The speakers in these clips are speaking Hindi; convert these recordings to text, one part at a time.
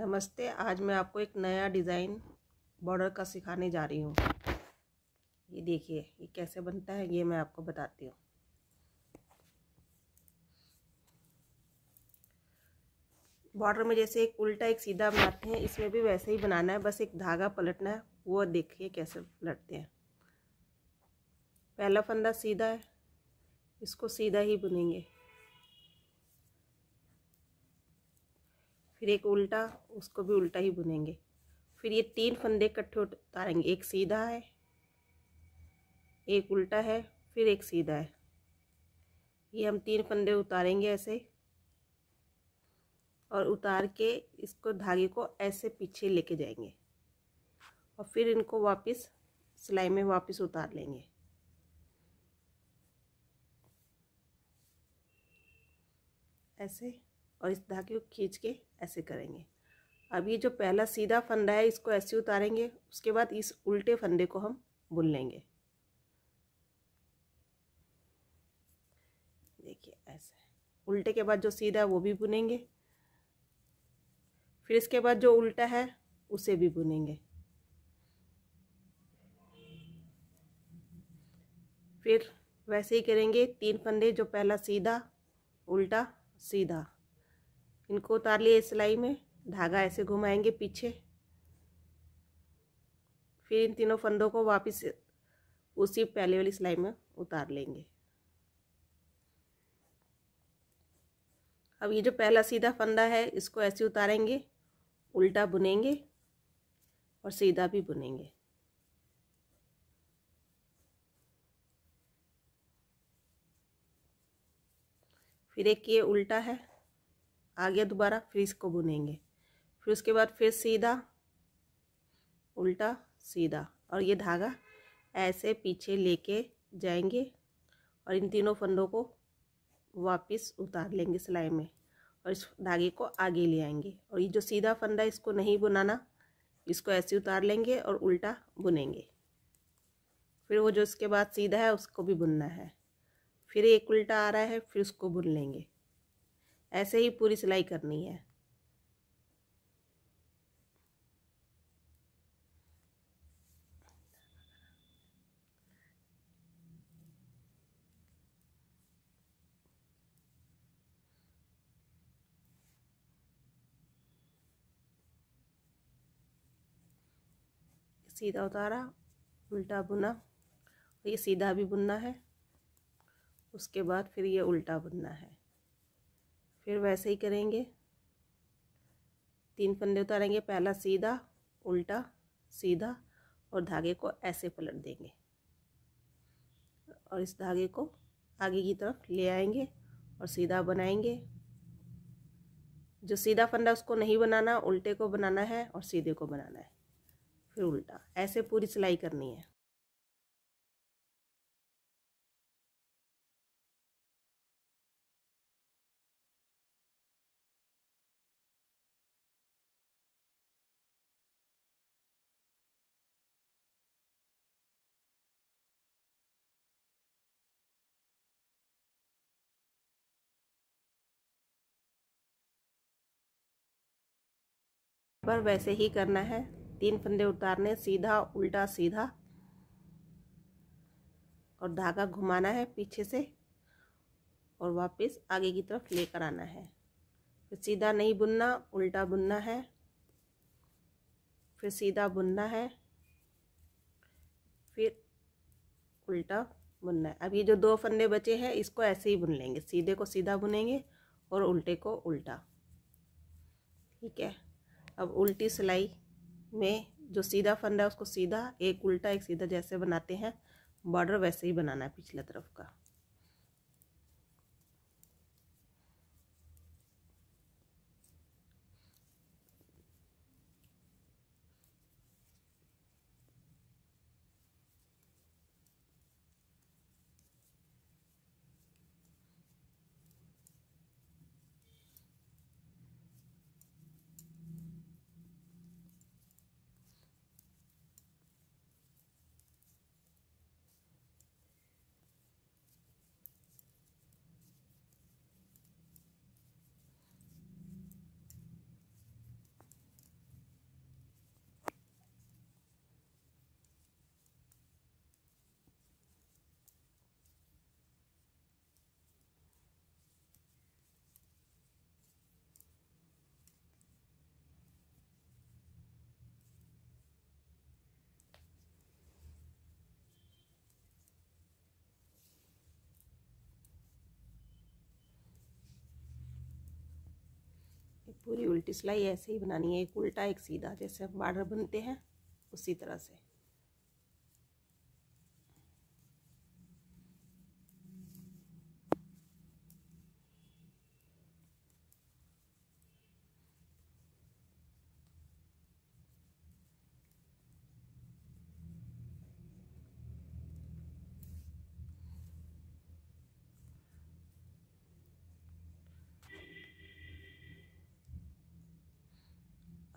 नमस्ते आज मैं आपको एक नया डिज़ाइन बॉर्डर का सिखाने जा रही हूँ ये देखिए ये कैसे बनता है ये मैं आपको बताती हूँ बॉर्डर में जैसे एक उल्टा एक सीधा बनाते हैं इसमें भी वैसे ही बनाना है बस एक धागा पलटना है वो देखिए कैसे पलटते हैं पहला फंदा सीधा है इसको सीधा ही बुनेंगे फिर एक उल्टा उसको भी उल्टा ही बुनेंगे फिर ये तीन फंदे इकट्ठे उतारेंगे एक सीधा है एक उल्टा है फिर एक सीधा है ये हम तीन फंदे उतारेंगे ऐसे और उतार के इसको धागे को ऐसे पीछे लेके जाएंगे और फिर इनको वापस सिलाई में वापस उतार लेंगे ऐसे और इस धागे को खींच के ऐसे करेंगे अब ये जो पहला सीधा फंदा है इसको ऐसे उतारेंगे उसके बाद इस उल्टे फंदे को हम बुन लेंगे देखिए ऐसे उल्टे के बाद जो सीधा वो भी बुनेंगे फिर इसके बाद जो उल्टा है उसे भी बुनेंगे फिर वैसे ही करेंगे तीन फंदे जो पहला सीधा उल्टा सीधा इनको उतार लिए सिलाई में धागा ऐसे घुमाएंगे पीछे फिर इन तीनों फंदों को वापस उसी पहले वाली सिलाई में उतार लेंगे अब ये जो पहला सीधा फंदा है इसको ऐसे उतारेंगे उल्टा बुनेंगे और सीधा भी बुनेंगे फिर एक ये उल्टा है आ गया दोबारा फिर इसको बुनेंगे फिर उसके बाद फिर सीधा उल्टा सीधा और ये धागा ऐसे पीछे लेके जाएंगे और इन तीनों फंदों को वापस उतार लेंगे सिलाई में और इस धागे को आगे ले आएंगे और ये जो सीधा फंदा है इसको नहीं बुनाना इसको ऐसे उतार लेंगे और उल्टा बुनेंगे फिर वो जो इसके बाद सीधा है उसको भी बुनना है फिर एक उल्टा आ रहा है फिर उसको बुन लेंगे ऐसे ही पूरी सिलाई करनी है सीधा उतारा उल्टा बुना ये सीधा भी बुनना है उसके बाद फिर ये उल्टा बुनना है फिर वैसे ही करेंगे तीन फंदे उतारेंगे पहला सीधा उल्टा सीधा और धागे को ऐसे पलट देंगे और इस धागे को आगे की तरफ ले आएंगे और सीधा बनाएंगे जो सीधा फंदा उसको नहीं बनाना उल्टे को बनाना है और सीधे को बनाना है फिर उल्टा ऐसे पूरी सिलाई करनी है पर वैसे ही करना है तीन फंदे उतारने सीधा उल्टा सीधा और धागा घुमाना है पीछे से और वापस आगे की तरफ लेकर आना है फिर सीधा नहीं बुनना उल्टा बुनना है फिर सीधा बुनना है फिर उल्टा बुनना है अब ये जो दो फंदे बचे हैं इसको ऐसे ही बुन लेंगे सीधे को सीधा बुनेंगे और उल्टे को उल्टा ठीक है अब उल्टी सिलाई में जो सीधा फंदा है उसको सीधा एक उल्टा एक सीधा जैसे बनाते हैं बॉर्डर वैसे ही बनाना है पिछला तरफ का पूरी उल्टी सिलाई ऐसे ही बनानी है एक उल्टा एक सीधा जैसे हम बॉर्डर बनते हैं उसी तरह से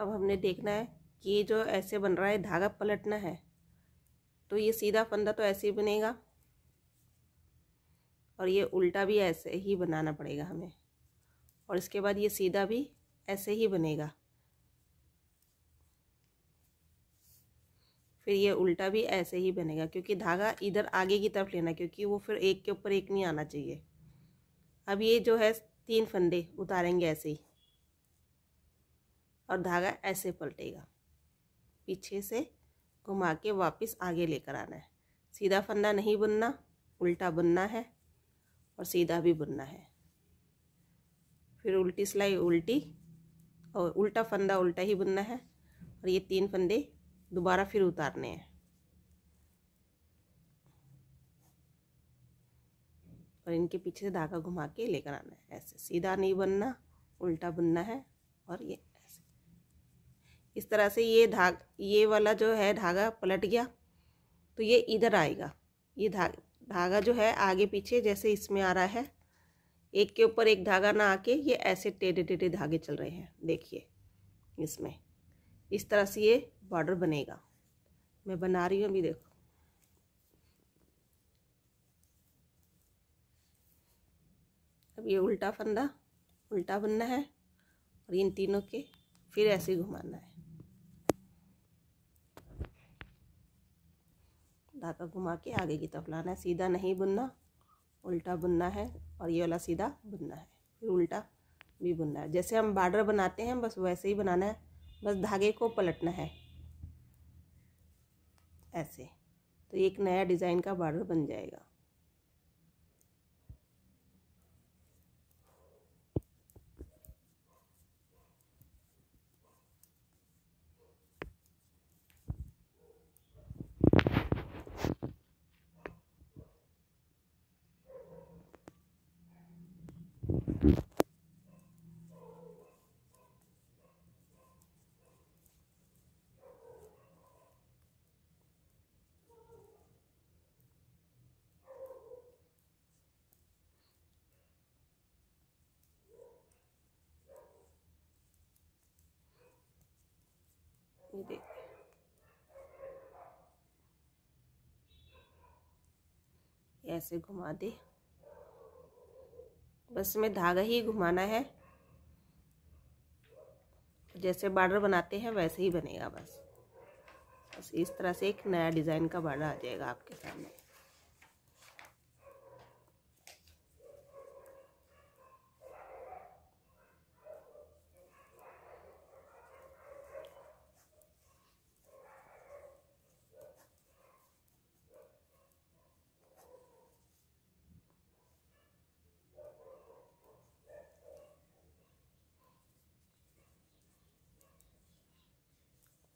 अब हमने देखना है कि ये जो ऐसे बन रहा है धागा पलटना है तो ये सीधा फंदा तो ऐसे ही बनेगा और ये उल्टा भी ऐसे ही बनाना पड़ेगा हमें और इसके बाद ये सीधा भी ऐसे ही बनेगा फिर ये उल्टा भी ऐसे ही बनेगा क्योंकि धागा इधर आगे की तरफ लेना क्योंकि वो फिर एक के ऊपर एक नहीं आना चाहिए अब ये जो है तीन फंदे उतारेंगे ऐसे ही और धागा ऐसे पलटेगा पीछे से घुमा के वापस आगे लेकर आना है सीधा फंदा नहीं बुनना उल्टा बुनना है और सीधा भी बुनना है फिर उल्टी सिलाई उल्टी और उल्टा फंदा उल्टा ही बुनना है और ये तीन फंदे दोबारा फिर उतारने हैं और इनके पीछे से धागा घुमा के लेकर आना है ऐसे सीधा नहीं बनना उल्टा बुनना है और ये इस तरह से ये धाग ये वाला जो है धागा पलट गया तो ये इधर आएगा ये धाग धागा जो है आगे पीछे जैसे इसमें आ रहा है एक के ऊपर एक धागा ना आके ये ऐसे टेढ़े टेढ़े धागे चल रहे हैं देखिए इसमें इस तरह से ये बॉर्डर बनेगा मैं बना रही हूँ अभी देखो अब ये उल्टा फंदा उल्टा बनना है और इन तीनों के फिर ऐसे घुमाना है धागा घुमा के आगे की तरफ लाना है सीधा नहीं बुनना उल्टा बुनना है और ये वाला सीधा बुनना है फिर उल्टा भी बुनना है जैसे हम बॉर्डर बनाते हैं बस वैसे ही बनाना है बस धागे को पलटना है ऐसे तो एक नया डिज़ाइन का बॉर्डर बन जाएगा ये ऐसे घुमा दे बस में धागा ही घुमाना है जैसे बॉर्डर बनाते हैं वैसे ही बनेगा बस बस इस तरह से एक नया डिज़ाइन का बॉर्डर आ जाएगा आपके सामने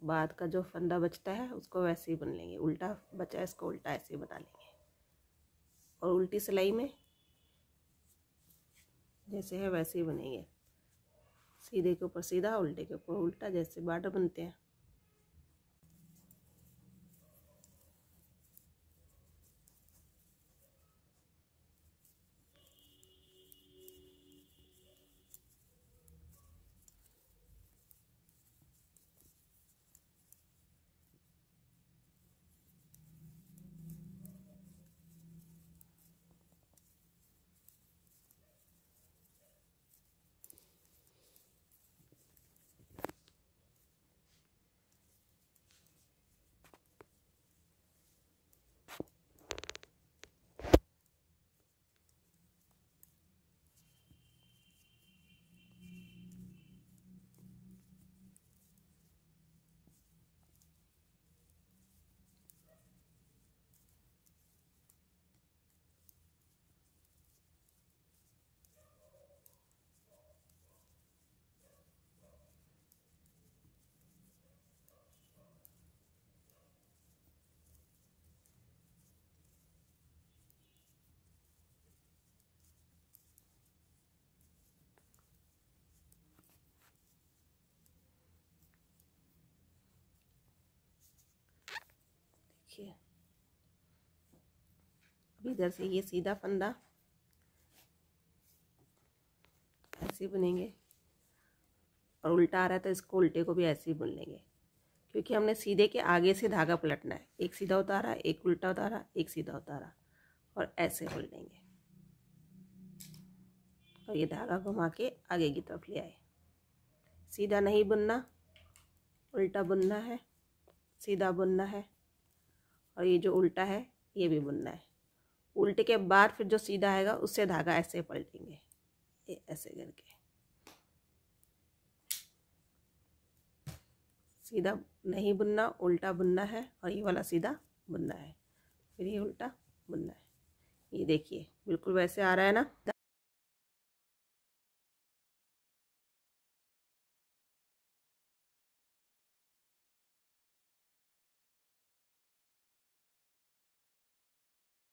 बाद का जो फंदा बचता है उसको वैसे ही बन लेंगे उल्टा बचा है इसको उल्टा ऐसे ही बना लेंगे और उल्टी सिलाई में जैसे है वैसे ही बनेंगे सीधे के ऊपर सीधा उल्टे के ऊपर उल्टा जैसे बाटर बनते हैं इधर से ये सीधा फंदा ऐसे बुनेंगे और उल्टा आ रहा है तो इसको उल्टे को भी ऐसे ही बुन लेंगे क्योंकि हमने सीधे के आगे से धागा पलटना है एक सीधा उतारा एक उल्टा उतारा एक सीधा उतारा और ऐसे बुन लेंगे और ये धागा घुमा के आगे की तरफ ले आए सीधा नहीं बुनना उल्टा बुनना है सीधा बुनना है और ये जो उल्टा है ये भी बुनना है उल्टे के बाद फिर जो सीधा आएगा उससे धागा ऐसे पलटेंगे ये ऐसे करके सीधा नहीं बुनना उल्टा बुनना है और ये वाला सीधा बुनना है फिर ये उल्टा बुनना है ये देखिए बिल्कुल वैसे आ रहा है ना